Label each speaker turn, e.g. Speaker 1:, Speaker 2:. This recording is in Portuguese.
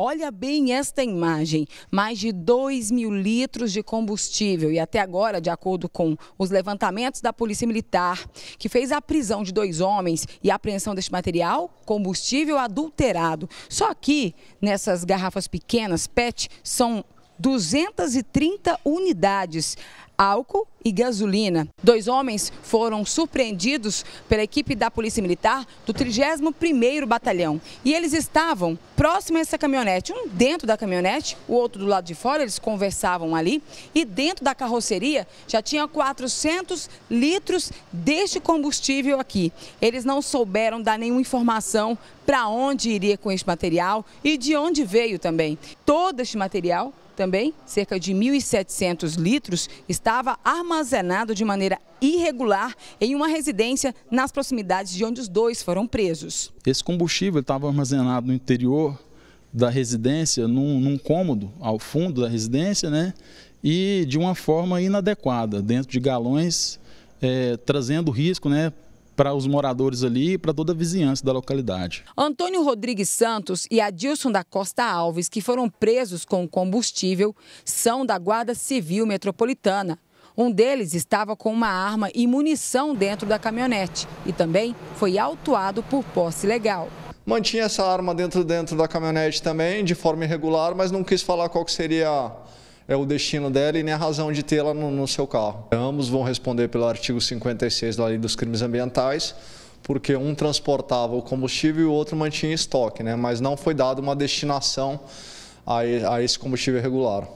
Speaker 1: Olha bem esta imagem: mais de 2 mil litros de combustível. E até agora, de acordo com os levantamentos da Polícia Militar, que fez a prisão de dois homens e a apreensão deste material, combustível adulterado. Só que nessas garrafas pequenas, PET, são 230 unidades álcool e gasolina. Dois homens foram surpreendidos pela equipe da Polícia Militar do 31º Batalhão e eles estavam próximo a essa caminhonete. Um dentro da caminhonete, o outro do lado de fora, eles conversavam ali e dentro da carroceria já tinha 400 litros deste combustível aqui. Eles não souberam dar nenhuma informação para onde iria com este material e de onde veio também. Todo este material também, cerca de 1.700 litros, está estava armazenado de maneira irregular em uma residência nas proximidades de onde os dois foram presos.
Speaker 2: Esse combustível estava armazenado no interior da residência, num, num, cômodo ao fundo da residência, né? E de uma forma inadequada, dentro de galões, é, trazendo risco, né? para os moradores ali e para toda a vizinhança da localidade.
Speaker 1: Antônio Rodrigues Santos e Adilson da Costa Alves, que foram presos com combustível, são da Guarda Civil Metropolitana. Um deles estava com uma arma e munição dentro da caminhonete e também foi autuado por posse legal.
Speaker 3: Mantinha essa arma dentro, dentro da caminhonete também, de forma irregular, mas não quis falar qual que seria é o destino dela e nem a razão de tê-la no, no, seu carro. Ambos vão responder pelo artigo 56 da Lei dos Crimes Ambientais, porque um transportava o combustível e o outro mantinha estoque, né? mas não foi dada uma destinação a, a esse combustível regular.